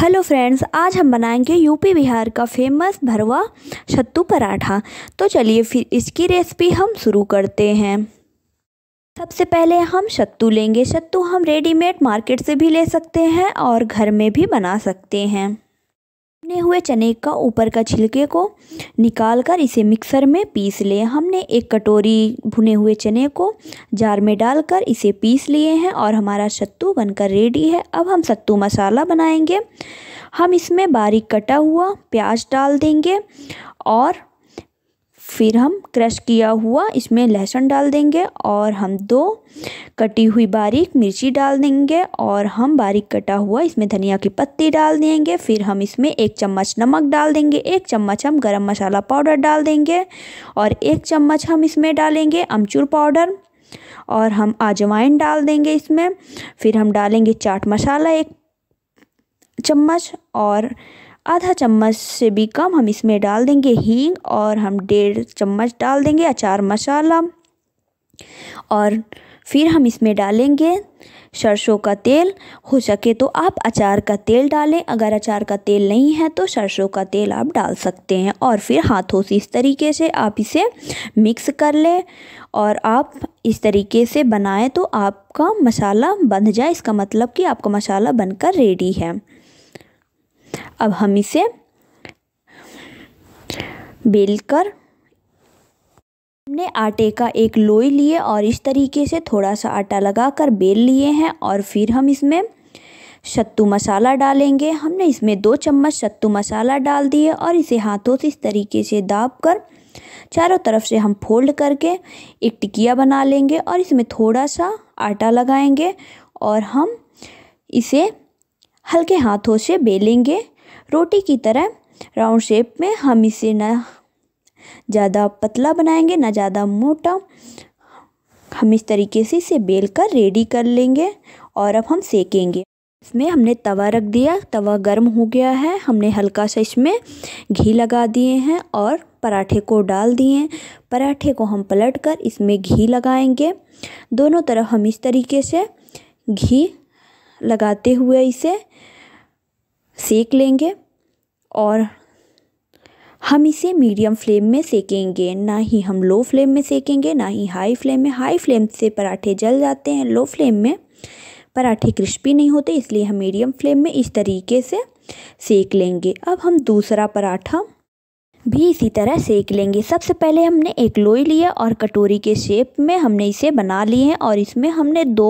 hello friends आज हम बनाएंगे यूपी बिहार का फेमस भरवा छत्तू पराठा तो चलिए फिर इसकी रेसिपी हम शुरू करते हैं सबसे पहले हम छत्तू लेंगे सत्तू हम रेडीमेड मार्केट से भी ले सकते हैं और घर में भी बना सकते हैं भुने हुए चने का ऊपर का छिलके को निकाल कर इसे मिक्सर में पीस लें हमने एक कटोरी भुने हुए चने को जार में डालकर इसे पीस लिए हैं और हमारा सत्तू बनकर रेडी है अब हम सत्तू मसाला बनाएंगे हम इसमें बारीक कटा हुआ प्याज डाल देंगे और फिर हम क्रश किया हुआ इसमें लहसुन डाल देंगे और हम दो कटी हुई बारीक मिर्ची डाल देंगे और हम बारीक कटा हुआ इसमें धनिया की पत्ती डाल देंगे फिर हम इसमें एक चम्मच नमक डाल देंगे एक चम्मच हम गरम मसाला पाउडर डाल देंगे और एक चम्मच हम इसमें डालेंगे अमचूर पाउडर और हम अजवाइन डाल देंगे इसमें फिर हम डालेंगे चाट मसाला एक चम्मच और आधा चम्मच से भी कम हम इसमें डाल देंगे हींग और हम डेढ़ चम्मच डाल देंगे अचार मसाला और फिर हम इसमें डालेंगे सरसों का तेल हो सके तो आप अचार का तेल डालें अगर अचार का तेल नहीं है तो सरसों का तेल आप डाल सकते हैं और फिर हाथों से इस तरीके से आप इसे मिक्स कर लें और आप इस तरीके से बनाएं तो आपका मसाला बन जाए इसका मतलब कि आपका मसाला बनकर रेडी है अब हम इसे बेलकर हमने आटे का एक लोई लिए और इस तरीके से थोड़ा सा आटा लगाकर बेल लिए हैं और फिर हम इसमें सत्तू मसाला डालेंगे हमने इसमें दो चम्मच सत्तू मसाला डाल दिए और इसे हाथों से इस तरीके से दाब कर चारों तरफ से हम फोल्ड करके एक टिकिया बना लेंगे और इसमें थोड़ा सा आटा लगाएंगे और हम इसे हल्के हाथों से बेलेंगे रोटी की तरह राउंड शेप में हम इसे ना ज़्यादा पतला बनाएंगे ना ज़्यादा मोटा हम इस तरीके से इसे बेल कर रेडी कर लेंगे और अब हम सेकेंगे इसमें हमने तवा रख दिया तवा गर्म हो गया है हमने हल्का सा इसमें घी लगा दिए हैं और पराठे को डाल दिए पराठे को हम पलट कर इसमें घी लगाएंगे दोनों तरफ हम इस तरीके से घी लगाते हुए इसे सेक लेंगे और हम इसे मीडियम फ्लेम में सेकेंगे ना ही हम लो फ्लेम में सेकेंगे ना ही हाई फ्लेम में हाई फ्लेम से पराठे जल जाते हैं लो फ्लेम में पराठे क्रिस्पी नहीं होते इसलिए हम मीडियम फ्लेम में इस तरीके से सेक लेंगे अब हम दूसरा पराठा भी इसी तरह सेक लेंगे सबसे पहले हमने एक लोई लिया और कटोरी के शेप में हमने इसे बना लिए हैं और इसमें हमने दो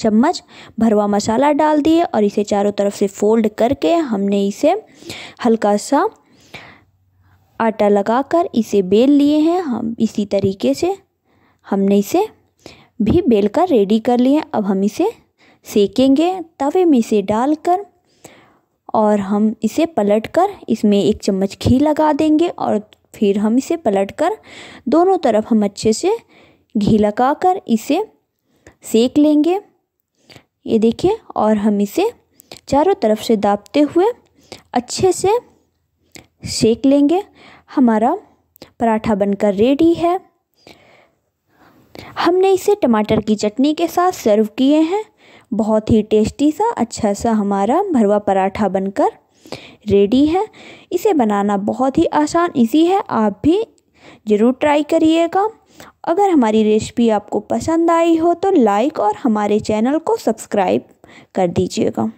चम्मच भरवा मसाला डाल दिए और इसे चारों तरफ से फोल्ड करके हमने इसे हल्का सा आटा लगाकर इसे बेल लिए हैं हम इसी तरीके से हमने इसे भी बेल कर रेडी कर लिए अब हम इसे सेकेंगे तवे में इसे डालकर और हम इसे पलट कर इसमें एक चम्मच घी लगा देंगे और फिर हम इसे पलट कर दोनों तरफ हम अच्छे से घी लगा कर इसे सेक लेंगे ये देखिए और हम इसे चारों तरफ से दाबते हुए अच्छे से सेक लेंगे हमारा पराठा बनकर रेडी है हमने इसे टमाटर की चटनी के साथ सर्व किए हैं बहुत ही टेस्टी सा अच्छा सा हमारा भरवा पराठा बनकर रेडी है इसे बनाना बहुत ही आसान इसी है आप भी ज़रूर ट्राई करिएगा अगर हमारी रेसिपी आपको पसंद आई हो तो लाइक और हमारे चैनल को सब्सक्राइब कर दीजिएगा